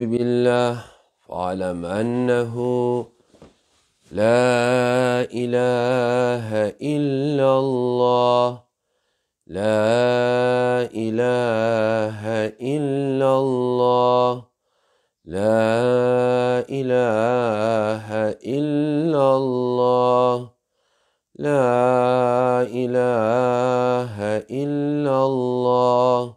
بالله فاعلم أنه لا إله إلا الله لا إله إلا الله لا إله إلا الله لا إله إلا الله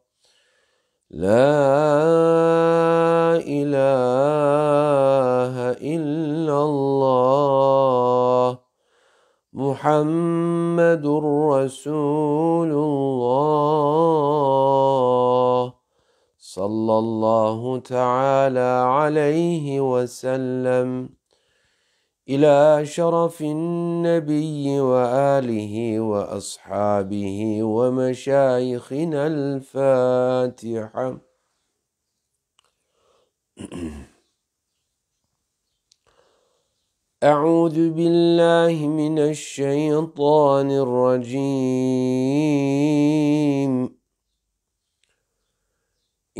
لا اله الا الله محمد رسول الله صلى الله تعالى عليه وسلم إلى شرف النبي وآله وأصحابه ومشايخنا الفاتحة أعوذ بالله من الشيطان الرجيم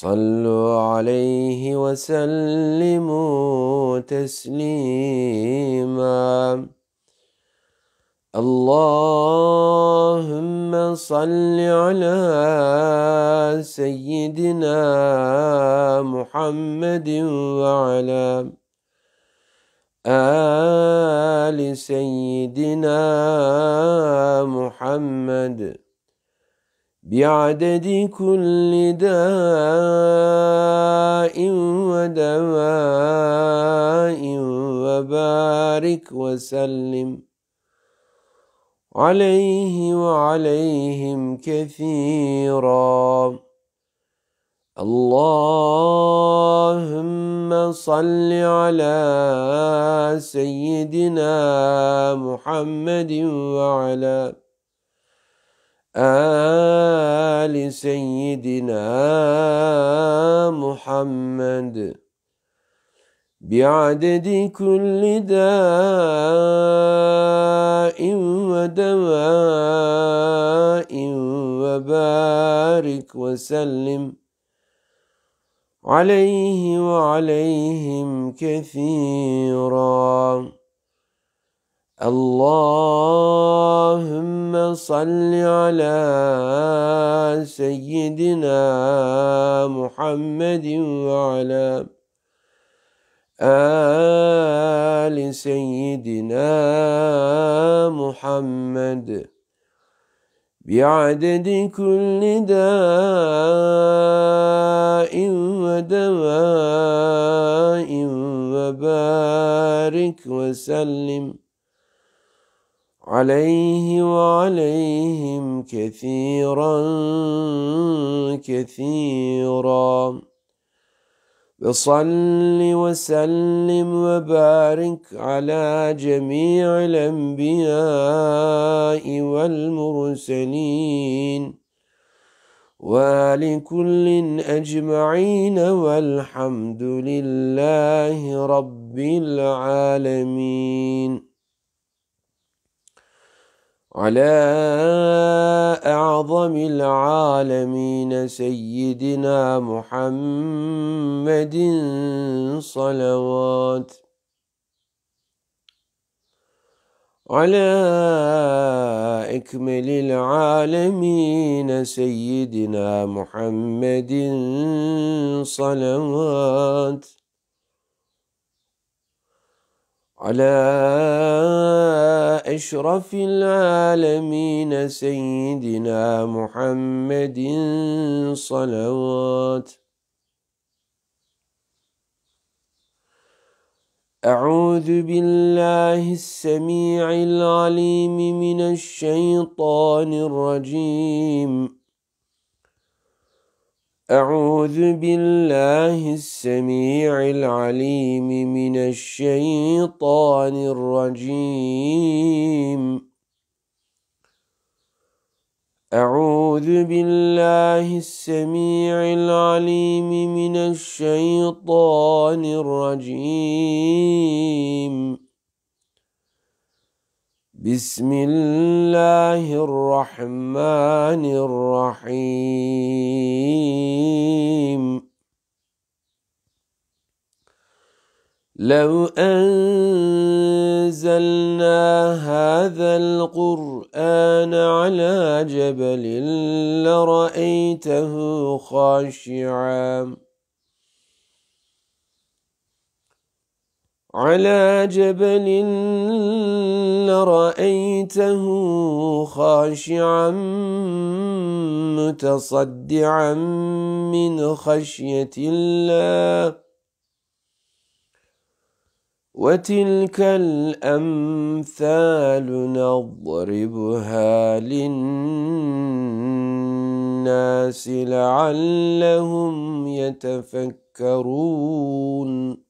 صلوا عليه وسلموا تسليما اللهم صل على سيدنا محمد وعلى ال سيدنا محمد بعدد كل داء ودواء وبارك وسلم عليه وعليهم كثيرا اللهم صل على سيدنا محمد وعلى آل سيدنا محمد بعدد كل داء ودواء وبارك وسلم عليه وعليهم كثيراً اللهم صل على سيدنا محمد وعلى آل سيدنا محمد بعدد كل داء ودواء وبارك وسلم عليه وعليهم كثيرا كثيرا وصل وسلم وبارك على جميع الانبياء والمرسلين ولكل اجمعين والحمد لله رب العالمين على أعظم العالمين سيدنا محمد صلوات على إكمل العالمين سيدنا محمد صلوات على أشرف العالمين سيدنا محمد صلوات أعوذ بالله السميع العليم من الشيطان الرجيم أعوذ بالله السميع العليم من الشيطان الرجيم أعوذ بالله السميع العليم من الشيطان الرجيم بسم الله الرحمن الرحيم لو أنزلنا هذا القرآن على جبل لرأيته خاشعاً على جبل لرأيته خاشعا متصدعا من خشية الله وتلك الأمثال نضربها للناس لعلهم يتفكرون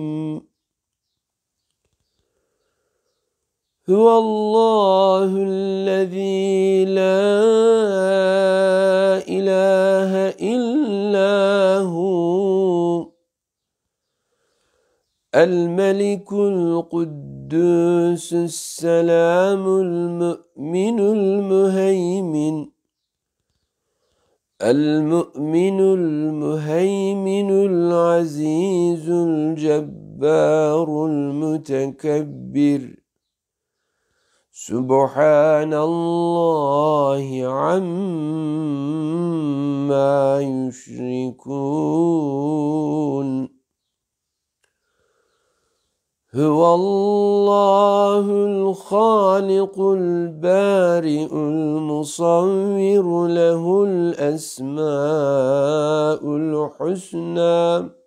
هو الله الذي لا إله إلا هو الملك القدوس السلام المؤمن المهيمن المؤمن المهيمن العزيز الجبار المتكبر سبحان الله عما يشركون هو الله الخالق البارئ المصور له الأسماء الحسنى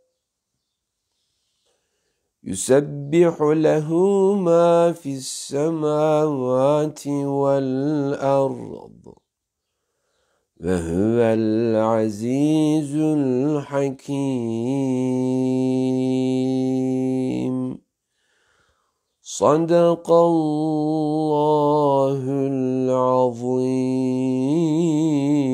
يسبح له ما في السماوات والأرض وهو العزيز الحكيم صدق الله العظيم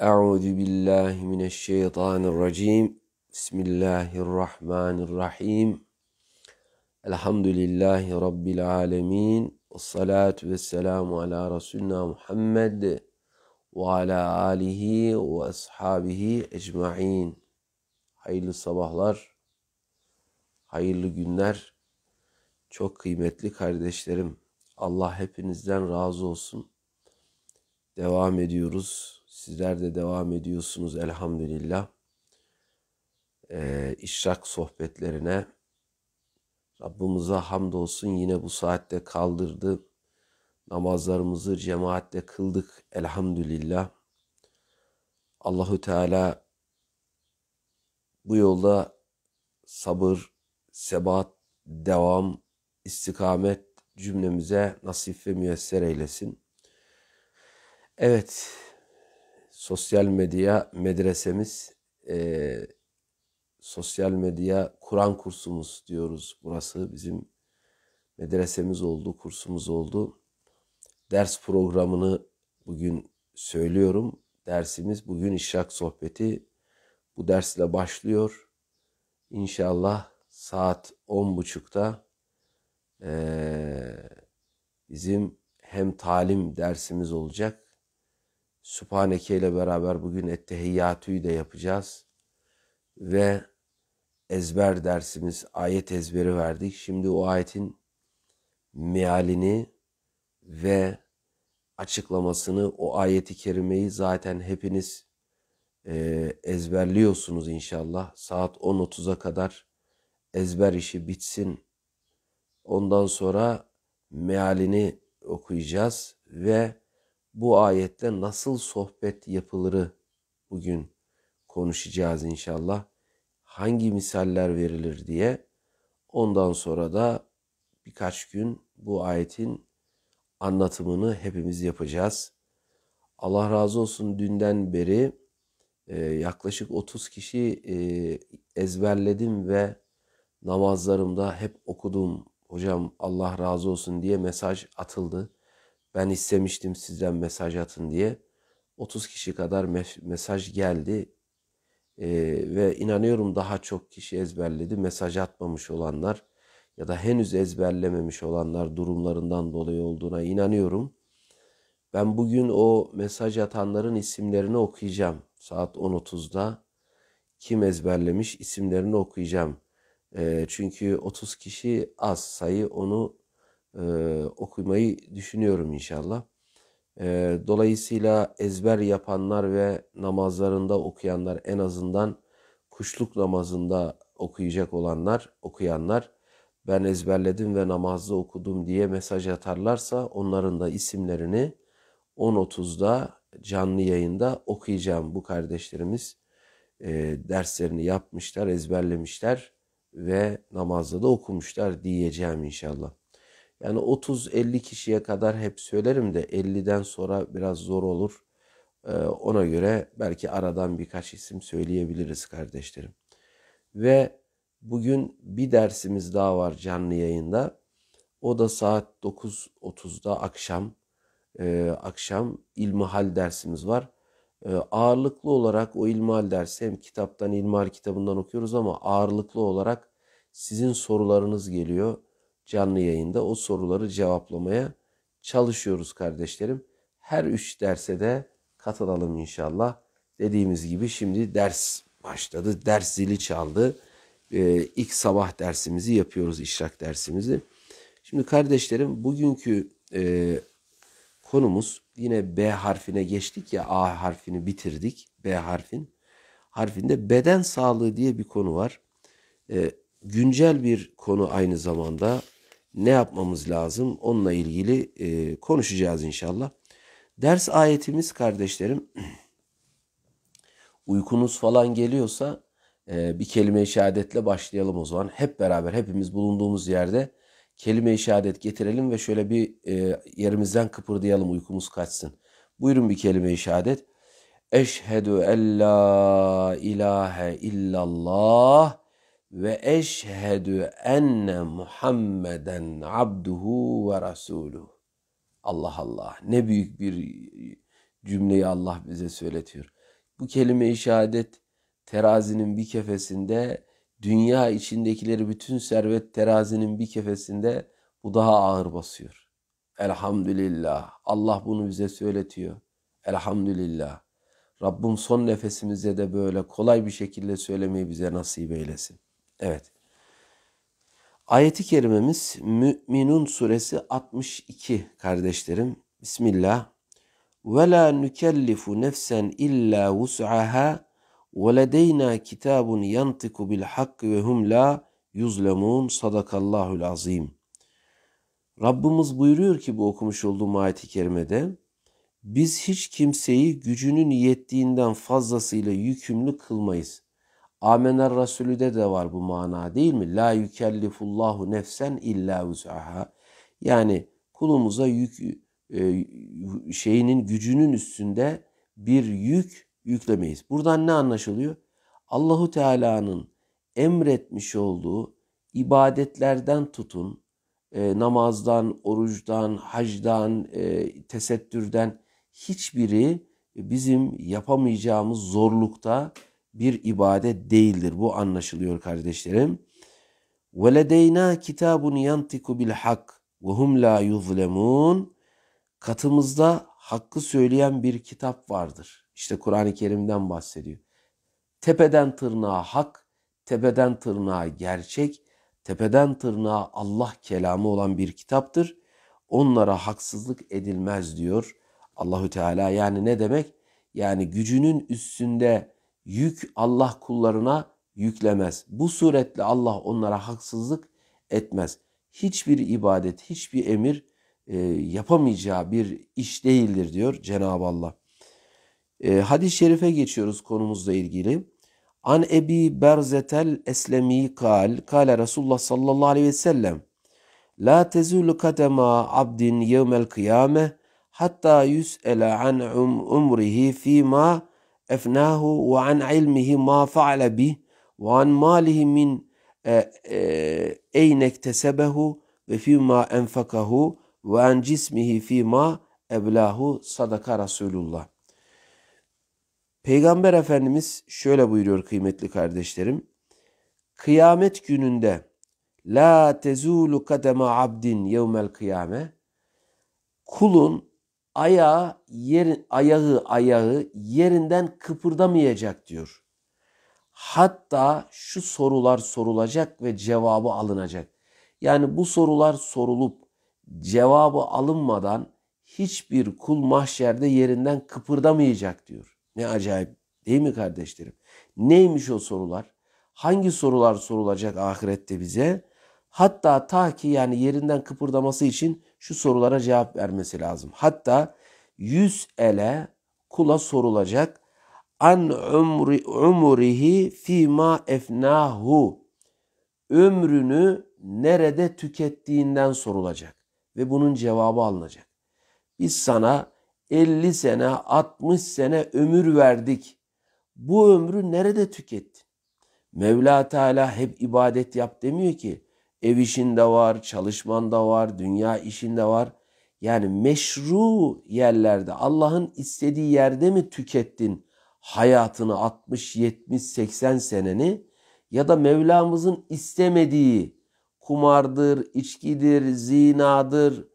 Euzu billahi mineşşeytanirracim. Bismillahirrahmanirrahim. Elhamdülillahi rabbil alamin. Essalatu vesselamu ala resulina Muhammed ve ala alihi ve ashabihi ecmaîn. Hayırlı sabahlar. Hayırlı günler. Çok kıymetli kardeşlerim. Allah hepinizden razı olsun. Devam ediyoruz Sizler de devam ediyorsunuz elhamdülillah. Ee, işrak sohbetlerine Rabbimize hamdolsun yine bu saatte kaldırdı. Namazlarımızı cemaatle kıldık elhamdülillah. Allahu Teala bu yolda sabır, sebat, devam, istikamet cümlemize nasip ve müyesser eylesin. Evet, sosyal medya medresemiz, e, sosyal medya Kur'an kursumuz diyoruz. Burası bizim medresemiz oldu, kursumuz oldu. Ders programını bugün söylüyorum. Dersimiz bugün İşrak Sohbeti. Bu dersle başlıyor. İnşallah saat 10.30'da e, bizim hem talim dersimiz olacak Sübhaneke ile beraber bugün ettehiyyatü'yü de yapacağız. Ve ezber dersimiz, ayet ezberi verdik. Şimdi o ayetin mealini ve açıklamasını, o ayeti kerimeyi zaten hepiniz e, ezberliyorsunuz inşallah. Saat 10.30'a kadar ezber işi bitsin. Ondan sonra mealini okuyacağız ve bu ayette nasıl sohbet yapılırı bugün konuşacağız inşallah. Hangi misaller verilir diye. Ondan sonra da birkaç gün bu ayetin anlatımını hepimiz yapacağız. Allah razı olsun dünden beri e, yaklaşık 30 kişi e, ezberledim ve namazlarımda hep okudum. Hocam Allah razı olsun diye mesaj atıldı. Ben istemiştim sizden mesaj atın diye. 30 kişi kadar mesaj geldi. Ee, ve inanıyorum daha çok kişi ezberledi. Mesaj atmamış olanlar ya da henüz ezberlememiş olanlar durumlarından dolayı olduğuna inanıyorum. Ben bugün o mesaj atanların isimlerini okuyacağım. Saat 10.30'da kim ezberlemiş isimlerini okuyacağım. E, çünkü 30 kişi az sayı onu e, okumayı düşünüyorum inşallah. E, dolayısıyla ezber yapanlar ve namazlarında okuyanlar en azından kuşluk namazında okuyacak olanlar, okuyanlar ben ezberledim ve namazda okudum diye mesaj atarlarsa onların da isimlerini 10.30'da canlı yayında okuyacağım. Bu kardeşlerimiz e, derslerini yapmışlar, ezberlemişler ve namazda da okumuşlar diyeceğim inşallah. Yani 30-50 kişiye kadar hep söylerim de 50'den sonra biraz zor olur. Ee, ona göre belki aradan birkaç isim söyleyebiliriz kardeşlerim. Ve bugün bir dersimiz daha var canlı yayında. O da saat 9.30'da akşam e, akşam ilmihal dersimiz var. E, ağırlıklı olarak o ilmihal dersi hem kitaptan ilmihal kitabından okuyoruz ama ağırlıklı olarak sizin sorularınız geliyor canlı yayında o soruları cevaplamaya çalışıyoruz kardeşlerim. Her üç derse de katılalım inşallah. Dediğimiz gibi şimdi ders başladı. Ders zili çaldı. Ee, ilk sabah dersimizi yapıyoruz, işrak dersimizi. Şimdi kardeşlerim bugünkü e, konumuz yine B harfine geçtik ya A harfini bitirdik. B harfin harfinde beden sağlığı diye bir konu var. E, güncel bir konu aynı zamanda ne yapmamız lazım onunla ilgili e, konuşacağız inşallah. Ders ayetimiz kardeşlerim uykunuz falan geliyorsa e, bir kelime-i şehadetle başlayalım o zaman. Hep beraber hepimiz bulunduğumuz yerde kelime-i şehadet getirelim ve şöyle bir e, yerimizden kıpırdayalım uykumuz kaçsın. Buyurun bir kelime-i şehadet. Eşhedü en la ilahe illallah ve eşhedü enne Muhammeden abduhu ve rasulu Allah Allah ne büyük bir cümleyi Allah bize söyletiyor. Bu kelime-i şehadet terazinin bir kefesinde dünya içindekileri bütün servet terazinin bir kefesinde bu daha ağır basıyor. Elhamdülillah. Allah bunu bize söyletiyor. Elhamdülillah. Rabbim son nefesimize de böyle kolay bir şekilde söylemeyi bize nasip eylesin. Evet. Ayeti kerimemiz Müminun suresi 62 kardeşlerim. Bismillah. Ve la nukellifu nefsen illa vus'aha ve ledeyna kitabun yantiku bil hakki ve hum la yuzlemun. Sadakallahul azim. Rabbimiz buyuruyor ki bu okumuş olduğum ayeti kerimede biz hiç kimseyi gücünün yettiğinden fazlasıyla yükümlü kılmayız. Amener Resulü'de de var bu mana değil mi? La yükellifullahu nefsen illa vüsaha. Yani kulumuza yük e, şeyinin gücünün üstünde bir yük yüklemeyiz. Buradan ne anlaşılıyor? Allahu Teala'nın emretmiş olduğu ibadetlerden tutun, e, namazdan, oruçtan, hacdan, e, tesettürden hiçbiri bizim yapamayacağımız zorlukta bir ibadet değildir. Bu anlaşılıyor kardeşlerim. وَلَدَيْنَا kitabun yantiku bil hak ve hum yuzlemun. Katımızda hakkı söyleyen bir kitap vardır. İşte Kur'an-ı Kerim'den bahsediyor. Tepeden tırnağa hak, tepeden tırnağa gerçek, tepeden tırnağa Allah kelamı olan bir kitaptır. Onlara haksızlık edilmez diyor Allahü Teala. Yani ne demek? Yani gücünün üstünde yük Allah kullarına yüklemez. Bu suretle Allah onlara haksızlık etmez. Hiçbir ibadet, hiçbir emir e, yapamayacağı bir iş değildir diyor Cenab-ı Allah. E, hadis-i şerife geçiyoruz konumuzla ilgili. An Ebi Berzetel Eslemi kal, kale Resulullah sallallahu aleyhi ve sellem. La tezulu kadema abdin yevmel kıyame hatta yüs'ele an um, umrihi fima أفناه وعن علمه ما فعل به وعن ماله من أين اكتسبه وفيما أنفقه وعن cismihi fima eblahu sadaka Resulullah. Peygamber Efendimiz şöyle buyuruyor kıymetli kardeşlerim. Kıyamet gününde la tezulu kademe abdin yevmel kıyame kulun ayağı, yer ayağı ayağı yerinden kıpırdamayacak diyor. Hatta şu sorular sorulacak ve cevabı alınacak. Yani bu sorular sorulup cevabı alınmadan hiçbir kul mahşerde yerinden kıpırdamayacak diyor. Ne acayip değil mi kardeşlerim? Neymiş o sorular? Hangi sorular sorulacak ahirette bize? Hatta ta ki yani yerinden kıpırdaması için şu sorulara cevap vermesi lazım. Hatta yüz ele kula sorulacak an umri, umrihi fima efnahu ömrünü nerede tükettiğinden sorulacak ve bunun cevabı alınacak. Biz sana 50 sene, 60 sene ömür verdik. Bu ömrü nerede tükettin? Mevla Teala hep ibadet yap demiyor ki. Ev işinde var, çalışman da var, dünya işinde var. Yani meşru yerlerde, Allah'ın istediği yerde mi tükettin hayatını 60, 70, 80 seneni ya da Mevlamızın istemediği kumardır, içkidir, zinadır,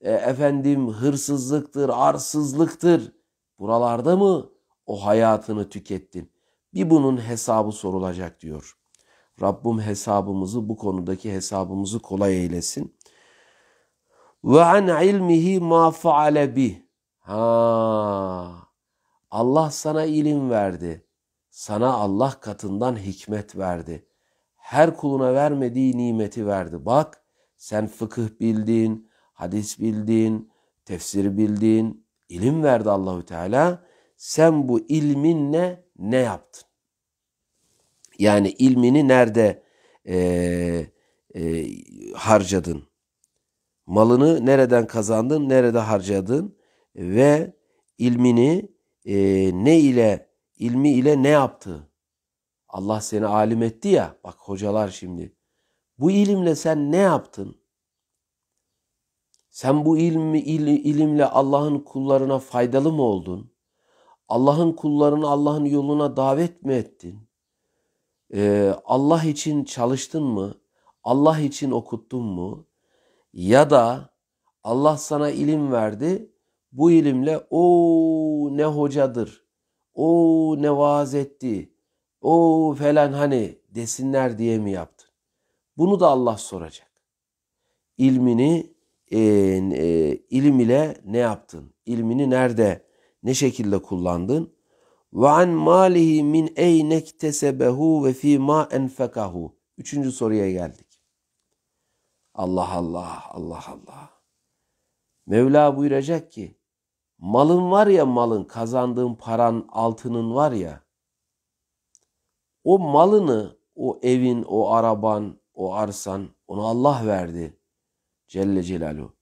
e, efendim hırsızlıktır, arsızlıktır. Buralarda mı o hayatını tükettin? Bir bunun hesabı sorulacak diyor. Rabbim hesabımızı bu konudaki hesabımızı kolay eylesin. Ve an ilmihi ma faale bih. Ha. Allah sana ilim verdi. Sana Allah katından hikmet verdi. Her kuluna vermediği nimeti verdi. Bak sen fıkıh bildin, hadis bildin, tefsir bildin, ilim verdi Allahü Teala. Sen bu ilminle ne yaptın? Yani ilmini nerede e, e, harcadın? Malını nereden kazandın, nerede harcadın? Ve ilmini e, ne ile, ilmi ile ne yaptı? Allah seni alim etti ya, bak hocalar şimdi. Bu ilimle sen ne yaptın? Sen bu ilmi, il, ilimle Allah'ın kullarına faydalı mı oldun? Allah'ın kullarını Allah'ın yoluna davet mi ettin? e, Allah için çalıştın mı? Allah için okuttun mu? Ya da Allah sana ilim verdi. Bu ilimle o ne hocadır. O ne vaaz etti. O falan hani desinler diye mi yaptın? Bunu da Allah soracak. İlmini e, e, ilim ile ne yaptın? İlmini nerede, ne şekilde kullandın? Ve an malihi min eyne iktesebehu ve fi ma enfekahu. Üçüncü soruya geldik. Allah Allah, Allah Allah. Mevla buyuracak ki, malın var ya malın, kazandığın paran, altının var ya, o malını, o evin, o araban, o arsan, onu Allah verdi. Celle Celaluhu.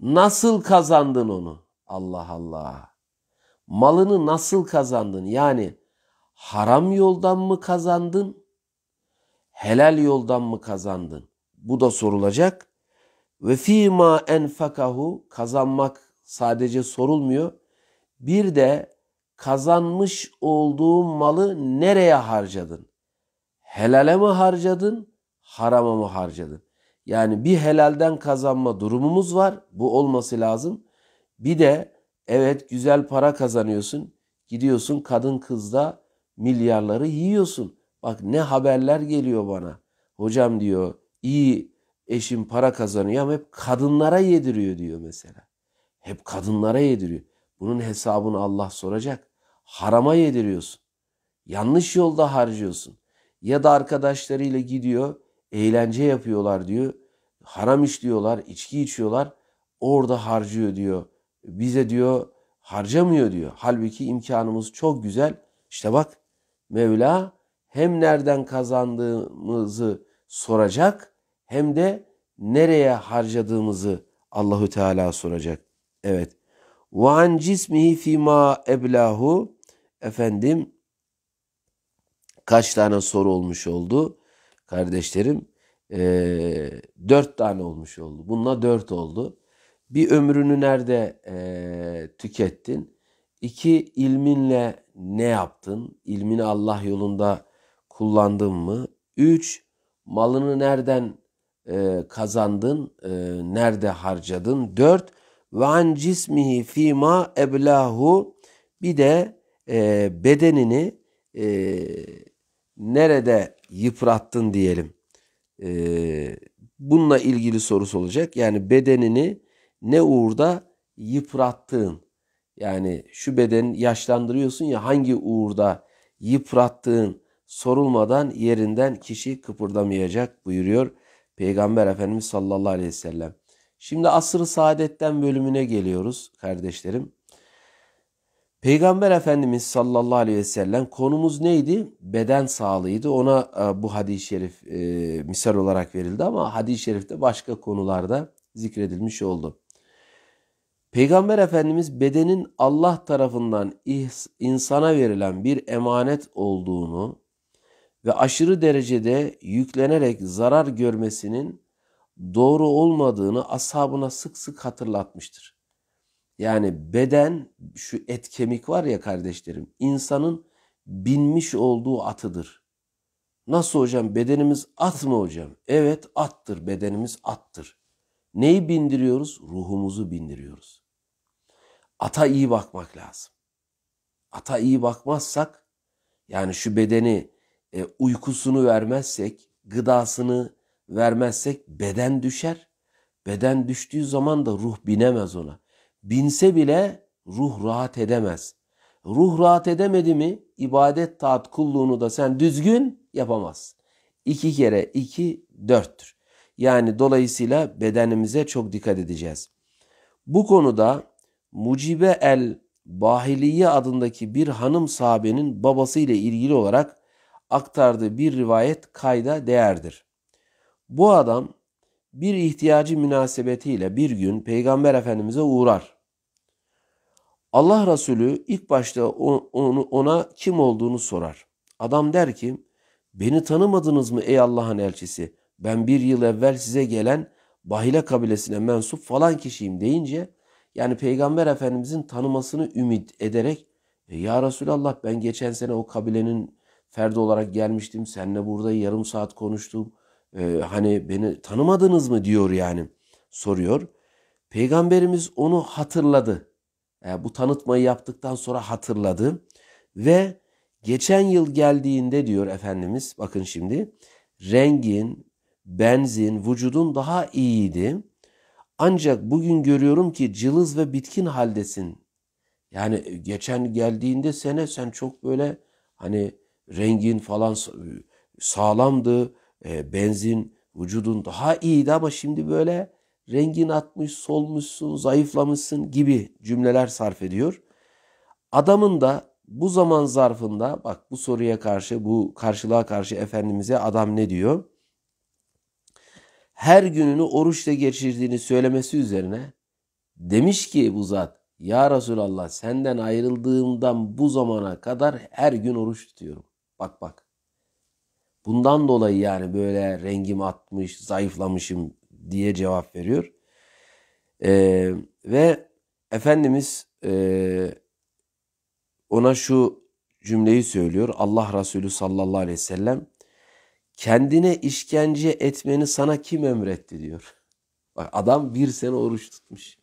Nasıl kazandın onu? Allah Allah malını nasıl kazandın? Yani haram yoldan mı kazandın? Helal yoldan mı kazandın? Bu da sorulacak. Ve fima enfakahu kazanmak sadece sorulmuyor. Bir de kazanmış olduğun malı nereye harcadın? Helale mi harcadın, harama mı harcadın? Yani bir helalden kazanma durumumuz var. Bu olması lazım. Bir de Evet güzel para kazanıyorsun. Gidiyorsun kadın kızda milyarları yiyorsun. Bak ne haberler geliyor bana. Hocam diyor iyi eşim para kazanıyor ama hep kadınlara yediriyor diyor mesela. Hep kadınlara yediriyor. Bunun hesabını Allah soracak. Harama yediriyorsun. Yanlış yolda harcıyorsun. Ya da arkadaşlarıyla gidiyor, eğlence yapıyorlar diyor. Haram işliyorlar, içki içiyorlar. Orada harcıyor diyor bize diyor harcamıyor diyor. Halbuki imkanımız çok güzel. İşte bak Mevla hem nereden kazandığımızı soracak hem de nereye harcadığımızı Allahü Teala soracak. Evet. Ve an cismihi fima eblahu efendim kaç tane soru olmuş oldu kardeşlerim? E, dört tane olmuş oldu. Bununla dört oldu. Bir ömrünü nerede e, tükettin? İki, ilminle ne yaptın? İlmini Allah yolunda kullandın mı? Üç, malını nereden e, kazandın? E, nerede harcadın? Dört, ve an cismihi fima eblahu bir de e, bedenini e, nerede yıprattın diyelim. E, bununla ilgili sorusu olacak. Yani bedenini ne uğurda yıprattığın yani şu bedeni yaşlandırıyorsun ya hangi uğurda yıprattığın sorulmadan yerinden kişi kıpırdamayacak buyuruyor Peygamber Efendimiz sallallahu aleyhi ve sellem. Şimdi asr-ı saadetten bölümüne geliyoruz kardeşlerim. Peygamber Efendimiz sallallahu aleyhi ve sellem konumuz neydi? Beden sağlığıydı. Ona e, bu hadis-i şerif e, misal olarak verildi ama hadis-i şerifte başka konularda zikredilmiş oldu. Peygamber Efendimiz bedenin Allah tarafından insana verilen bir emanet olduğunu ve aşırı derecede yüklenerek zarar görmesinin doğru olmadığını ashabına sık sık hatırlatmıştır. Yani beden şu et kemik var ya kardeşlerim insanın binmiş olduğu atıdır. Nasıl hocam bedenimiz at mı hocam? Evet attır bedenimiz attır. Neyi bindiriyoruz? Ruhumuzu bindiriyoruz ata iyi bakmak lazım. Ata iyi bakmazsak yani şu bedeni e, uykusunu vermezsek, gıdasını vermezsek beden düşer. Beden düştüğü zaman da ruh binemez ona. Binse bile ruh rahat edemez. Ruh rahat edemedi mi ibadet taat kulluğunu da sen düzgün yapamazsın. İki kere iki dörttür. Yani dolayısıyla bedenimize çok dikkat edeceğiz. Bu konuda Mucibe el Bahiliye adındaki bir hanım sahabenin babası ile ilgili olarak aktardığı bir rivayet kayda değerdir. Bu adam bir ihtiyacı münasebetiyle bir gün Peygamber Efendimiz'e uğrar. Allah Resulü ilk başta ona kim olduğunu sorar. Adam der ki, beni tanımadınız mı ey Allah'ın elçisi? Ben bir yıl evvel size gelen Bahile kabilesine mensup falan kişiyim deyince yani Peygamber Efendimizin tanımasını ümit ederek e, ya Resulallah ben geçen sene o kabilenin ferdi olarak gelmiştim. Seninle burada yarım saat konuştum. Ee, hani beni tanımadınız mı diyor yani soruyor. Peygamberimiz onu hatırladı. Yani e, bu tanıtmayı yaptıktan sonra hatırladı. Ve geçen yıl geldiğinde diyor Efendimiz bakın şimdi rengin, benzin, vücudun daha iyiydi. Ancak bugün görüyorum ki cılız ve bitkin haldesin. Yani geçen geldiğinde sene sen çok böyle hani rengin falan sağlamdı, e, benzin, vücudun daha iyiydi ama şimdi böyle rengin atmış, solmuşsun, zayıflamışsın gibi cümleler sarf ediyor. Adamın da bu zaman zarfında bak bu soruya karşı, bu karşılığa karşı Efendimiz'e adam ne diyor? her gününü oruçla geçirdiğini söylemesi üzerine demiş ki bu zat ya Resulallah senden ayrıldığımdan bu zamana kadar her gün oruç tutuyorum. Bak bak. Bundan dolayı yani böyle rengim atmış, zayıflamışım diye cevap veriyor. Ee, ve Efendimiz e, ona şu cümleyi söylüyor. Allah Resulü sallallahu aleyhi ve sellem Kendine işkence etmeni sana kim emretti diyor. adam bir sene oruç tutmuş.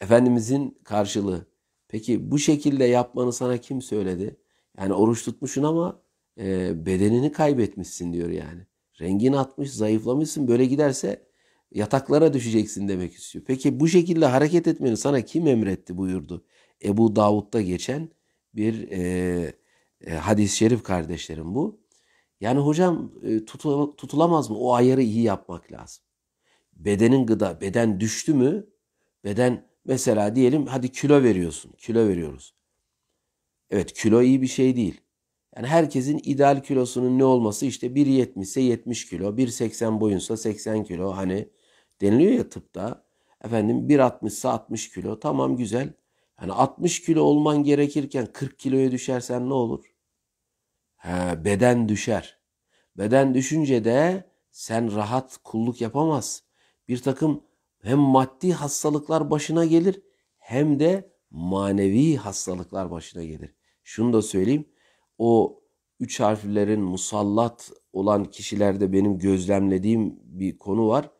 Efendimizin karşılığı. Peki bu şekilde yapmanı sana kim söyledi? Yani oruç tutmuşsun ama e, bedenini kaybetmişsin diyor yani. Rengini atmış, zayıflamışsın. Böyle giderse yataklara düşeceksin demek istiyor. Peki bu şekilde hareket etmeni sana kim emretti buyurdu. Ebu Davud'da geçen bir e, e, hadis-i şerif kardeşlerim bu. Yani hocam e, tutulamaz mı? O ayarı iyi yapmak lazım. Bedenin gıda, beden düştü mü? Beden mesela diyelim hadi kilo veriyorsun. Kilo veriyoruz. Evet kilo iyi bir şey değil. Yani herkesin ideal kilosunun ne olması işte 1.70 ise 70 kilo, 1.80 boyunsa 80 kilo hani deniliyor ya tıpta. Efendim 1.60 ise 60 kilo tamam güzel. Yani 60 kilo olman gerekirken 40 kiloya düşersen ne olur? He, beden düşer. Beden düşünce de sen rahat kulluk yapamaz. Bir takım hem maddi hastalıklar başına gelir hem de manevi hastalıklar başına gelir. Şunu da söyleyeyim. O üç harflerin musallat olan kişilerde benim gözlemlediğim bir konu var.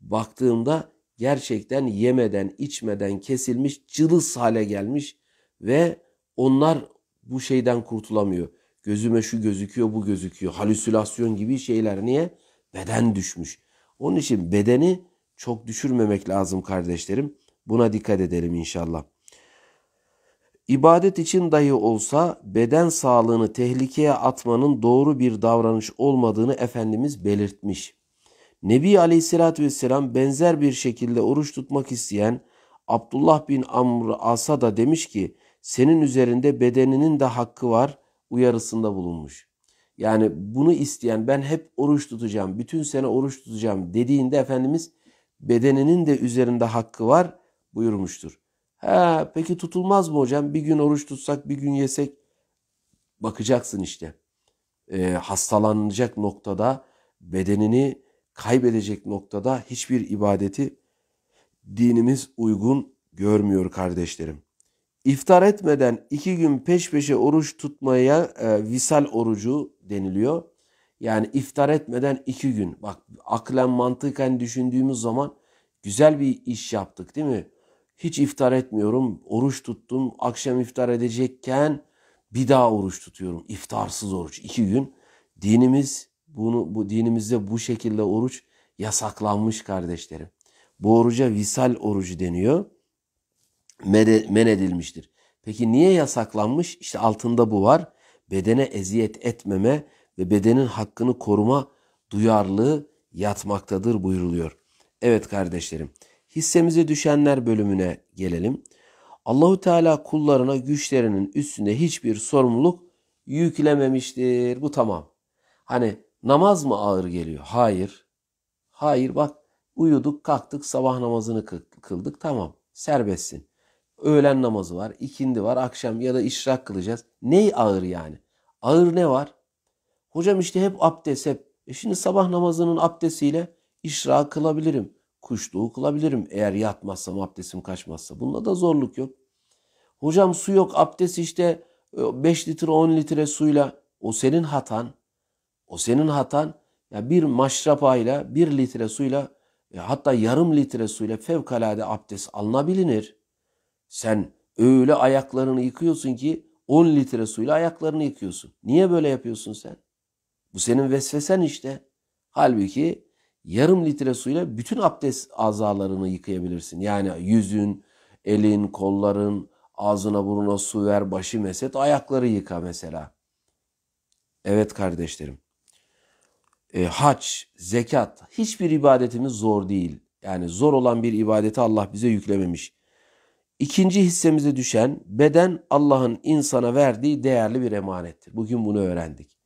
Baktığımda gerçekten yemeden, içmeden kesilmiş, cılız hale gelmiş ve onlar bu şeyden kurtulamıyor. Gözüme şu gözüküyor, bu gözüküyor. Halüsinasyon gibi şeyler niye? Beden düşmüş. Onun için bedeni çok düşürmemek lazım kardeşlerim. Buna dikkat edelim inşallah. İbadet için dahi olsa beden sağlığını tehlikeye atmanın doğru bir davranış olmadığını Efendimiz belirtmiş. Nebi Aleyhisselatü Vesselam benzer bir şekilde oruç tutmak isteyen Abdullah bin Amr As'a da demiş ki senin üzerinde bedeninin de hakkı var uyarısında bulunmuş. Yani bunu isteyen ben hep oruç tutacağım, bütün sene oruç tutacağım dediğinde Efendimiz bedeninin de üzerinde hakkı var buyurmuştur. Ha peki tutulmaz mı hocam? Bir gün oruç tutsak, bir gün yesek bakacaksın işte. E, hastalanacak noktada, bedenini kaybedecek noktada hiçbir ibadeti dinimiz uygun görmüyor kardeşlerim. İftar etmeden iki gün peş peşe oruç tutmaya e, visal orucu deniliyor. Yani iftar etmeden iki gün. Bak aklen mantıken düşündüğümüz zaman güzel bir iş yaptık değil mi? Hiç iftar etmiyorum, oruç tuttum. Akşam iftar edecekken bir daha oruç tutuyorum. İftarsız oruç iki gün. Dinimiz bunu bu dinimizde bu şekilde oruç yasaklanmış kardeşlerim. Bu oruca visal orucu deniyor men edilmiştir. Peki niye yasaklanmış? İşte altında bu var. Bedene eziyet etmeme ve bedenin hakkını koruma duyarlılığı yatmaktadır buyuruluyor. Evet kardeşlerim, hissemize düşenler bölümüne gelelim. Allahu Teala kullarına güçlerinin üstünde hiçbir sorumluluk yüklememiştir. Bu tamam. Hani namaz mı ağır geliyor? Hayır. Hayır bak uyuduk kalktık sabah namazını kıldık tamam serbestsin. Öğlen namazı var, ikindi var, akşam ya da işrak kılacağız. Ney ağır yani? Ağır ne var? Hocam işte hep abdest hep. E şimdi sabah namazının abdestiyle işrak kılabilirim. Kuşluğu kılabilirim eğer yatmazsam abdestim kaçmazsa. Bunda da zorluk yok. Hocam su yok abdest işte 5 e, litre 10 litre suyla o senin hatan. O senin hatan. Ya bir maşrapayla bir litre suyla e, hatta yarım litre suyla fevkalade abdest alınabilir. Sen öyle ayaklarını yıkıyorsun ki 10 litre suyla ayaklarını yıkıyorsun. Niye böyle yapıyorsun sen? Bu senin vesvesen işte. Halbuki yarım litre suyla bütün abdest azalarını yıkayabilirsin. Yani yüzün, elin, kolların, ağzına burnuna su ver, başı meset, ayakları yıka mesela. Evet kardeşlerim. E, hac, zekat hiçbir ibadetimiz zor değil. Yani zor olan bir ibadeti Allah bize yüklememiş. İkinci hissemize düşen beden Allah'ın insana verdiği değerli bir emanettir. Bugün bunu öğrendik.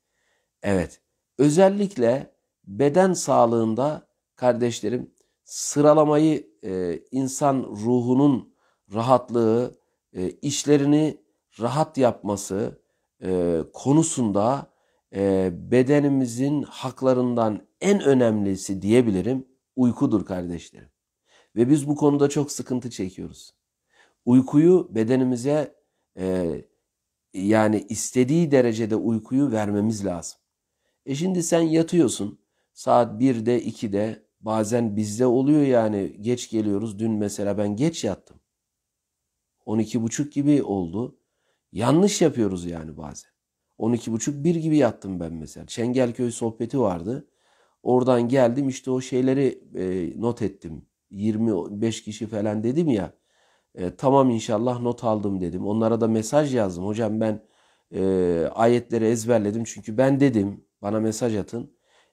Evet, özellikle beden sağlığında kardeşlerim sıralamayı e, insan ruhunun rahatlığı, e, işlerini rahat yapması e, konusunda e, bedenimizin haklarından en önemlisi diyebilirim uykudur kardeşlerim. Ve biz bu konuda çok sıkıntı çekiyoruz. Uykuyu bedenimize e, yani istediği derecede uykuyu vermemiz lazım. E şimdi sen yatıyorsun saat 1'de 2'de bazen bizde oluyor yani geç geliyoruz. Dün mesela ben geç yattım. 12.30 gibi oldu. Yanlış yapıyoruz yani bazen. 12.30 1 gibi yattım ben mesela. Çengelköy sohbeti vardı. Oradan geldim işte o şeyleri e, not ettim. 25 kişi falan dedim ya. E, tamam inşallah not aldım dedim. Onlara da mesaj yazdım. Hocam ben e, ayetleri ezberledim çünkü ben dedim bana mesaj atın.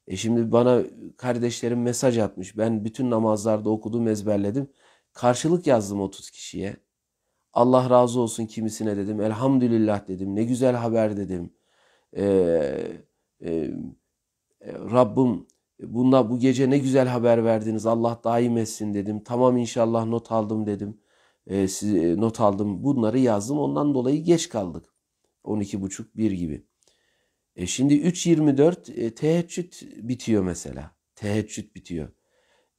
E şimdi bana kardeşlerim mesaj atmış. Ben bütün namazlarda okudum ezberledim. Karşılık yazdım 30 kişiye. Allah razı olsun kimisine dedim. Elhamdülillah dedim. Ne güzel haber dedim. Ee, e, Rabbim bunda bu gece ne güzel haber verdiniz. Allah daim etsin dedim. Tamam inşallah not aldım dedim. E, e, not aldım bunları yazdım ondan dolayı geç kaldık. 12.30 1 gibi. E şimdi 3.24 e, teheccüd bitiyor mesela. Teheccüd bitiyor.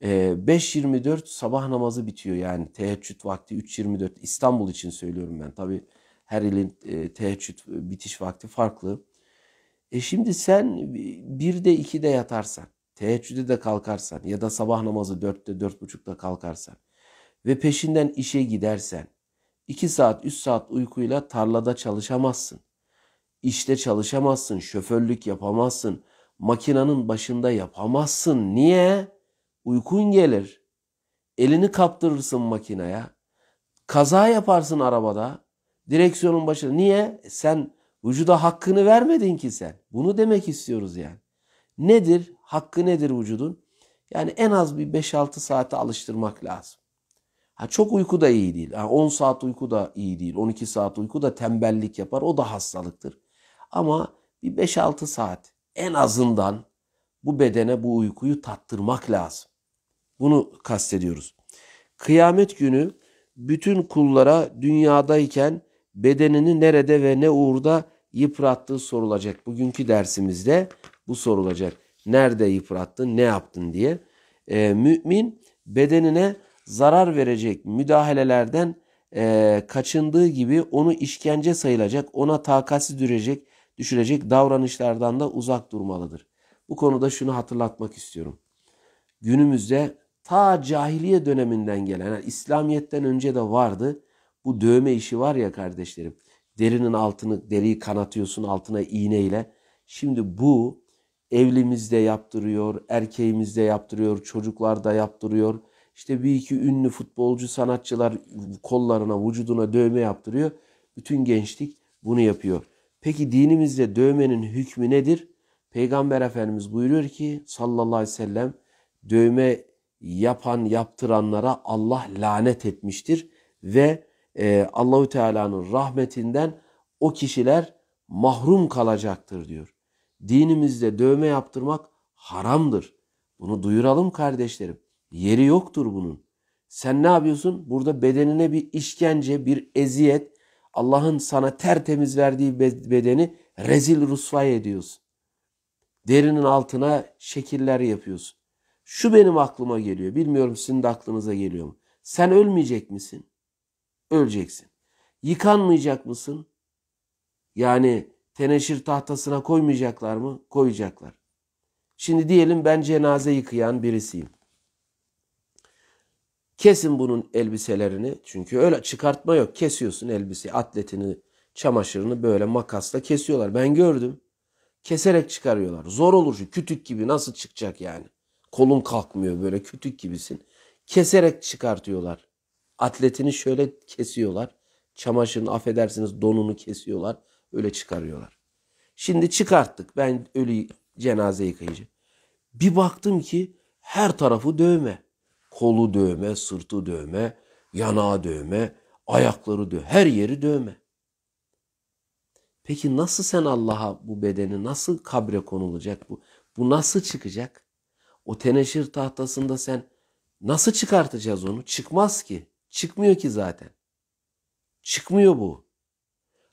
E, 5.24 sabah namazı bitiyor yani teheccüd vakti 3.24 İstanbul için söylüyorum ben. Tabi her ilin e, teheccüd e, bitiş vakti farklı. E şimdi sen bir de iki de yatarsan, teheccüde de kalkarsan ya da sabah namazı 4'te dört buçukta kalkarsan ve peşinden işe gidersen 2 saat 3 saat uykuyla tarlada çalışamazsın. İşte çalışamazsın, şoförlük yapamazsın, makinanın başında yapamazsın. Niye? Uykun gelir. Elini kaptırırsın makinaya. Kaza yaparsın arabada. Direksiyonun başında. Niye? E sen vücuda hakkını vermedin ki sen. Bunu demek istiyoruz yani. Nedir? Hakkı nedir vücudun? Yani en az bir 5-6 saate alıştırmak lazım. Ha çok uyku da iyi değil. Ha 10 saat uyku da iyi değil. 12 saat uyku da tembellik yapar. O da hastalıktır. Ama bir 5-6 saat en azından bu bedene bu uykuyu tattırmak lazım. Bunu kastediyoruz. Kıyamet günü bütün kullara dünyadayken bedenini nerede ve ne uğurda yıprattığı sorulacak. Bugünkü dersimizde bu sorulacak. Nerede yıprattın, ne yaptın diye. E, mümin bedenine zarar verecek müdahalelerden e, kaçındığı gibi onu işkence sayılacak, ona takatsiz düşürecek, düşürecek davranışlardan da uzak durmalıdır. Bu konuda şunu hatırlatmak istiyorum. Günümüzde ta cahiliye döneminden gelen, yani İslamiyet'ten önce de vardı. Bu dövme işi var ya kardeşlerim. Derinin altını, deriyi kanatıyorsun altına iğneyle. Şimdi bu evlimizde yaptırıyor, erkeğimizde yaptırıyor, çocuklar da yaptırıyor. İşte bir iki ünlü futbolcu, sanatçılar kollarına, vücuduna dövme yaptırıyor. Bütün gençlik bunu yapıyor. Peki dinimizde dövmenin hükmü nedir? Peygamber Efendimiz buyuruyor ki sallallahu aleyhi ve sellem dövme yapan yaptıranlara Allah lanet etmiştir ve e, Allahü Teala'nın rahmetinden o kişiler mahrum kalacaktır diyor. Dinimizde dövme yaptırmak haramdır. Bunu duyuralım kardeşlerim. Yeri yoktur bunun. Sen ne yapıyorsun? Burada bedenine bir işkence, bir eziyet, Allah'ın sana tertemiz verdiği bedeni rezil rusvay ediyorsun. Derinin altına şekiller yapıyorsun. Şu benim aklıma geliyor. Bilmiyorum sizin de aklınıza geliyor mu? Sen ölmeyecek misin? Öleceksin. Yıkanmayacak mısın? Yani teneşir tahtasına koymayacaklar mı? Koyacaklar. Şimdi diyelim ben cenaze yıkayan birisiyim. Kesin bunun elbiselerini çünkü öyle çıkartma yok. Kesiyorsun elbise, atletini, çamaşırını böyle makasla kesiyorlar. Ben gördüm. Keserek çıkarıyorlar. Zor olur şu kütük gibi nasıl çıkacak yani. Kolun kalkmıyor böyle kütük gibisin. Keserek çıkartıyorlar. Atletini şöyle kesiyorlar. Çamaşırını affedersiniz donunu kesiyorlar. Öyle çıkarıyorlar. Şimdi çıkarttık. Ben ölü cenaze yıkayıcı. Bir baktım ki her tarafı dövme kolu dövme, sırtı dövme, yanağı dövme, ayakları dövme, her yeri dövme. Peki nasıl sen Allah'a bu bedeni nasıl kabre konulacak bu? Bu nasıl çıkacak? O teneşir tahtasında sen nasıl çıkartacağız onu? Çıkmaz ki. Çıkmıyor ki zaten. Çıkmıyor bu.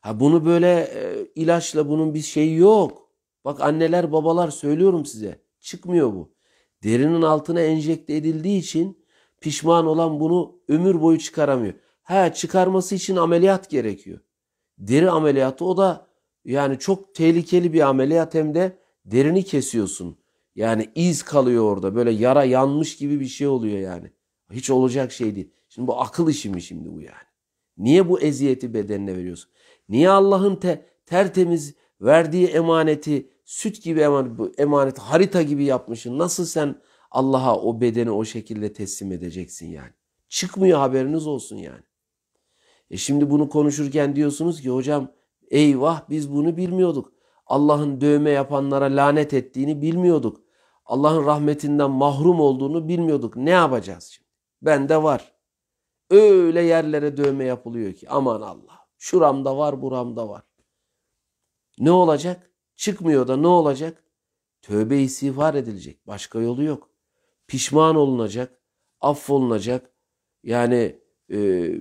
Ha bunu böyle e, ilaçla bunun bir şeyi yok. Bak anneler babalar söylüyorum size. Çıkmıyor bu derinin altına enjekte edildiği için pişman olan bunu ömür boyu çıkaramıyor. Ha çıkarması için ameliyat gerekiyor. Deri ameliyatı o da yani çok tehlikeli bir ameliyat hem de derini kesiyorsun. Yani iz kalıyor orada böyle yara yanmış gibi bir şey oluyor yani. Hiç olacak şey değil. Şimdi bu akıl işi mi şimdi bu yani? Niye bu eziyeti bedenine veriyorsun? Niye Allah'ın te tertemiz verdiği emaneti süt gibi emanet, emanet harita gibi yapmışsın. Nasıl sen Allah'a o bedeni o şekilde teslim edeceksin yani? Çıkmıyor haberiniz olsun yani. E şimdi bunu konuşurken diyorsunuz ki hocam eyvah biz bunu bilmiyorduk. Allah'ın dövme yapanlara lanet ettiğini bilmiyorduk. Allah'ın rahmetinden mahrum olduğunu bilmiyorduk. Ne yapacağız şimdi? Bende var. Öyle yerlere dövme yapılıyor ki aman Allah. Şuramda var, buramda var. Ne olacak? Çıkmıyor da ne olacak? Tövbe istiğfar edilecek. Başka yolu yok. Pişman olunacak. Affolunacak. Yani e,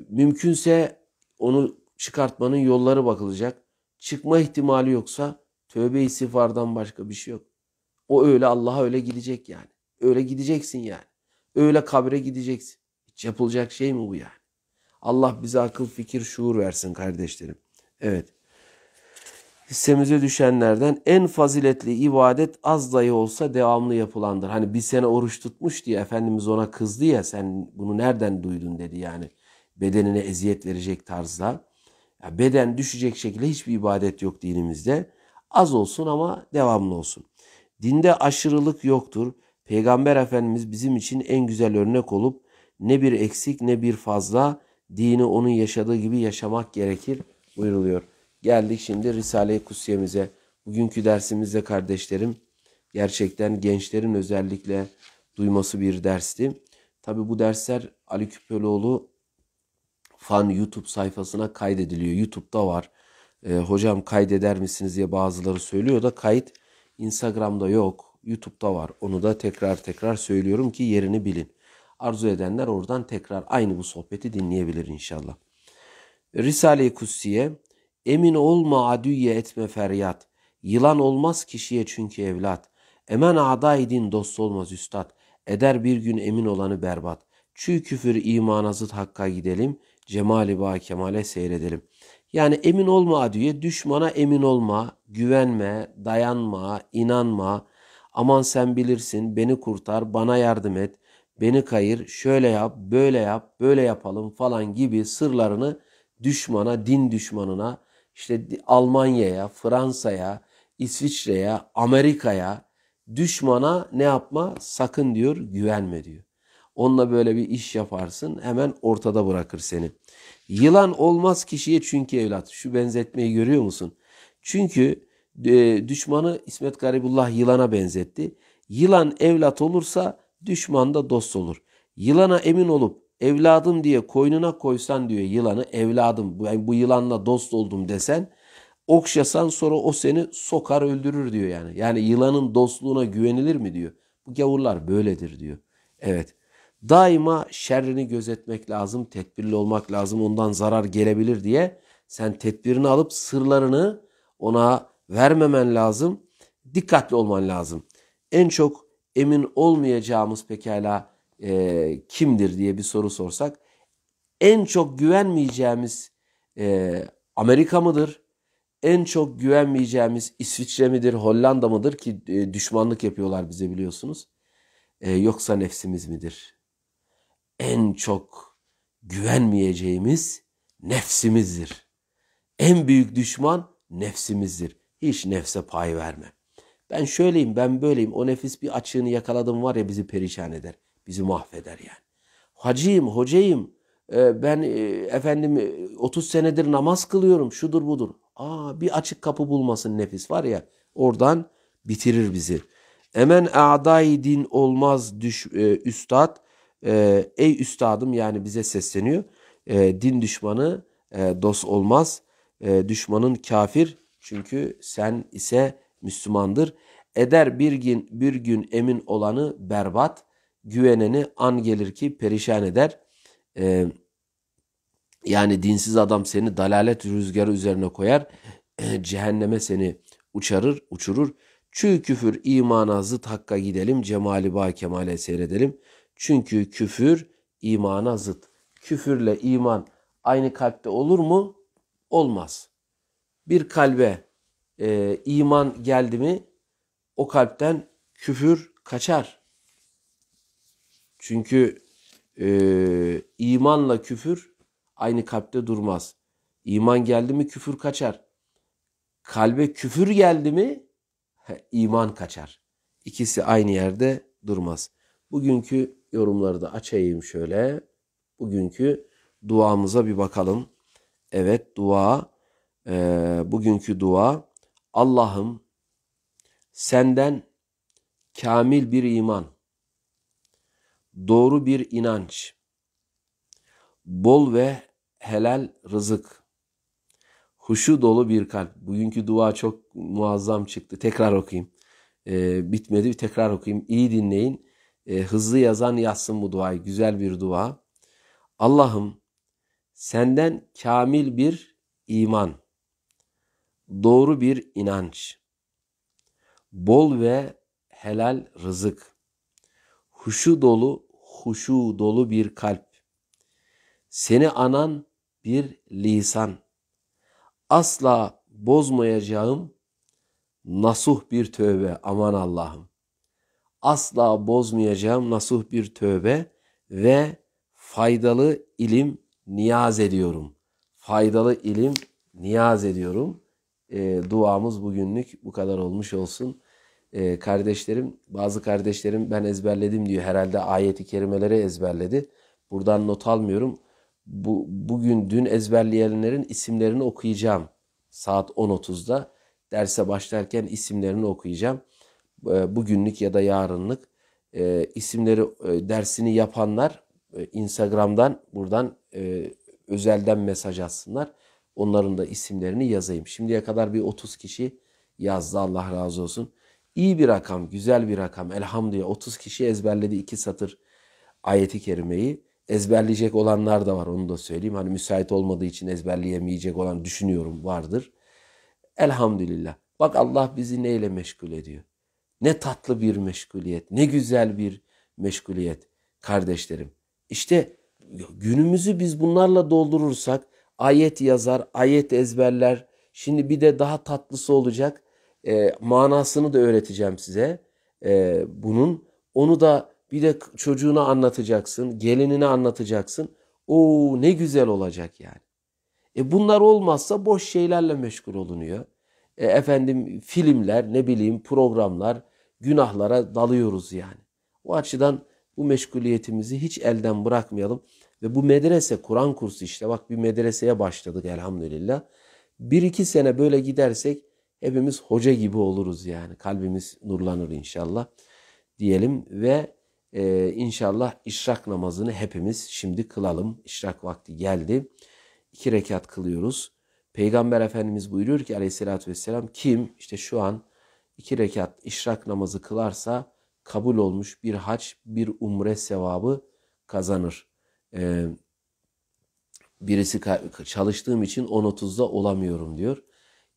mümkünse onu çıkartmanın yolları bakılacak. Çıkma ihtimali yoksa tövbe istiğfardan başka bir şey yok. O öyle Allah'a öyle gidecek yani. Öyle gideceksin yani. Öyle kabre gideceksin. Hiç yapılacak şey mi bu yani? Allah bize akıl, fikir, şuur versin kardeşlerim. Evet hissemize düşenlerden en faziletli ibadet az dahi olsa devamlı yapılandır. Hani bir sene oruç tutmuş diye Efendimiz ona kızdı ya sen bunu nereden duydun dedi yani bedenine eziyet verecek tarzda. Ya beden düşecek şekilde hiçbir ibadet yok dinimizde. Az olsun ama devamlı olsun. Dinde aşırılık yoktur. Peygamber Efendimiz bizim için en güzel örnek olup ne bir eksik ne bir fazla dini onun yaşadığı gibi yaşamak gerekir buyuruluyor. Geldik şimdi Risale-i Kusyemize. Bugünkü dersimizde kardeşlerim gerçekten gençlerin özellikle duyması bir dersti. Tabi bu dersler Ali Küpeloğlu fan YouTube sayfasına kaydediliyor. YouTube'da var. E, hocam kaydeder misiniz diye bazıları söylüyor da kayıt Instagram'da yok. YouTube'da var. Onu da tekrar tekrar söylüyorum ki yerini bilin. Arzu edenler oradan tekrar aynı bu sohbeti dinleyebilir inşallah. Risale-i Kutsiye Emin olma adüye etme feryat. Yılan olmaz kişiye çünkü evlat. Emen adaydin dost olmaz üstad. Eder bir gün emin olanı berbat. Çüğ küfür imana zıt hakka gidelim. Cemali ba kemale seyredelim. Yani emin olma adüye düşmana emin olma, güvenme, dayanma, inanma. Aman sen bilirsin beni kurtar, bana yardım et, beni kayır, şöyle yap, böyle yap, böyle yapalım falan gibi sırlarını düşmana, din düşmanına, işte Almanya'ya, Fransa'ya, İsviçre'ye, Amerika'ya düşmana ne yapma? Sakın diyor güvenme diyor. Onunla böyle bir iş yaparsın hemen ortada bırakır seni. Yılan olmaz kişiye çünkü evlat. Şu benzetmeyi görüyor musun? Çünkü e, düşmanı İsmet Garibullah yılana benzetti. Yılan evlat olursa düşman da dost olur. Yılana emin olup evladım diye koynuna koysan diyor yılanı evladım ben bu yılanla dost oldum desen okşasan sonra o seni sokar öldürür diyor yani. Yani yılanın dostluğuna güvenilir mi diyor. Bu gavurlar böyledir diyor. Evet. Daima şerrini gözetmek lazım, tedbirli olmak lazım, ondan zarar gelebilir diye sen tedbirini alıp sırlarını ona vermemen lazım. Dikkatli olman lazım. En çok emin olmayacağımız pekala e, kimdir diye bir soru sorsak en çok güvenmeyeceğimiz e, Amerika mıdır? En çok güvenmeyeceğimiz İsviçre midir, Hollanda mıdır ki e, düşmanlık yapıyorlar bize biliyorsunuz. E, yoksa nefsimiz midir? En çok güvenmeyeceğimiz nefsimizdir. En büyük düşman nefsimizdir. Hiç nefse pay verme. Ben şöyleyim, ben böyleyim. O nefis bir açığını yakaladım var ya bizi perişan eder bizi mahveder yani. Hacıyım, hocayım, ee, ben e, efendim 30 e, senedir namaz kılıyorum, şudur budur. Aa bir açık kapı bulmasın nefis var ya oradan bitirir bizi. Emen a'day din olmaz düş, e, üstad. Ee, ey üstadım yani bize sesleniyor. Ee, din düşmanı dost olmaz. düşmanın kafir çünkü sen ise Müslümandır. Eder bir gün bir gün emin olanı berbat güveneni an gelir ki perişan eder. E, yani dinsiz adam seni dalalet rüzgarı üzerine koyar. E, cehenneme seni uçarır, uçurur. çünkü küfür imana zıt hakka gidelim, cemali ba kemale seyredelim. Çünkü küfür imana zıt. Küfürle iman aynı kalpte olur mu? Olmaz. Bir kalbe e, iman geldi mi o kalpten küfür kaçar. Çünkü e, imanla küfür aynı kalpte durmaz. İman geldi mi küfür kaçar. Kalbe küfür geldi mi iman kaçar. İkisi aynı yerde durmaz. Bugünkü yorumları da açayım şöyle. Bugünkü duamıza bir bakalım. Evet dua, e, bugünkü dua Allah'ım senden kamil bir iman, doğru bir inanç, bol ve helal rızık, huşu dolu bir kalp. Bugünkü dua çok muazzam çıktı. Tekrar okuyayım. E, bitmedi bir tekrar okuyayım. İyi dinleyin. E, hızlı yazan yazsın bu duayı. Güzel bir dua. Allah'ım senden kamil bir iman, doğru bir inanç, bol ve helal rızık, huşu dolu huşu dolu bir kalp. Seni anan bir lisan. Asla bozmayacağım nasuh bir tövbe aman Allah'ım. Asla bozmayacağım nasuh bir tövbe ve faydalı ilim niyaz ediyorum. Faydalı ilim niyaz ediyorum. E, duamız bugünlük bu kadar olmuş olsun e, kardeşlerim, bazı kardeşlerim ben ezberledim diyor. Herhalde ayeti kerimeleri ezberledi. Buradan not almıyorum. Bu, bugün dün ezberleyenlerin isimlerini okuyacağım. Saat 10.30'da derse başlarken isimlerini okuyacağım. E, bugünlük ya da yarınlık e, isimleri e, dersini yapanlar e, Instagram'dan buradan e, özelden mesaj atsınlar. Onların da isimlerini yazayım. Şimdiye kadar bir 30 kişi yazdı Allah razı olsun. İyi bir rakam, güzel bir rakam. Elhamdülillah 30 kişi ezberledi iki satır ayeti kerimeyi. Ezberleyecek olanlar da var onu da söyleyeyim. Hani müsait olmadığı için ezberleyemeyecek olan düşünüyorum vardır. Elhamdülillah. Bak Allah bizi neyle meşgul ediyor. Ne tatlı bir meşguliyet, ne güzel bir meşguliyet kardeşlerim. İşte günümüzü biz bunlarla doldurursak ayet yazar, ayet ezberler. Şimdi bir de daha tatlısı olacak e, manasını da öğreteceğim size e, bunun. Onu da bir de çocuğuna anlatacaksın, gelinine anlatacaksın. o ne güzel olacak yani. E bunlar olmazsa boş şeylerle meşgul olunuyor. E efendim filmler, ne bileyim programlar, günahlara dalıyoruz yani. O açıdan bu meşguliyetimizi hiç elden bırakmayalım. Ve bu medrese, Kur'an kursu işte bak bir medreseye başladık elhamdülillah. Bir iki sene böyle gidersek Hepimiz hoca gibi oluruz yani. Kalbimiz nurlanır inşallah diyelim ve e, inşallah işrak namazını hepimiz şimdi kılalım. işrak vakti geldi. iki rekat kılıyoruz. Peygamber Efendimiz buyuruyor ki aleyhissalatü vesselam kim işte şu an iki rekat işrak namazı kılarsa kabul olmuş bir haç bir umre sevabı kazanır. Ee, birisi çalıştığım için 10.30'da olamıyorum diyor.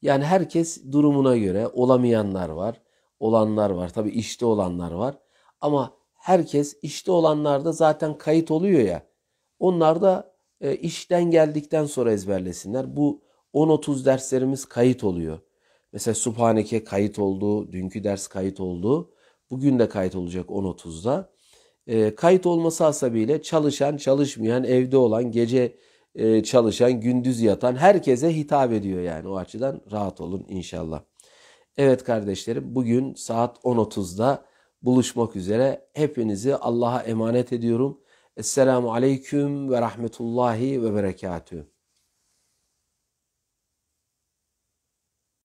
Yani herkes durumuna göre olamayanlar var, olanlar var. Tabii işte olanlar var. Ama herkes işte olanlarda zaten kayıt oluyor ya. Onlar da e, işten geldikten sonra ezberlesinler. Bu 10-30 derslerimiz kayıt oluyor. Mesela Subhaneke kayıt oldu, dünkü ders kayıt oldu. Bugün de kayıt olacak 10.30'da. E, kayıt olması hasabıyla çalışan, çalışmayan, evde olan, gece e, çalışan, gündüz yatan herkese hitap ediyor yani. O açıdan rahat olun inşallah. Evet kardeşlerim bugün saat 10.30'da buluşmak üzere. Hepinizi Allah'a emanet ediyorum. Esselamu Aleyküm ve Rahmetullahi ve Berekatühü.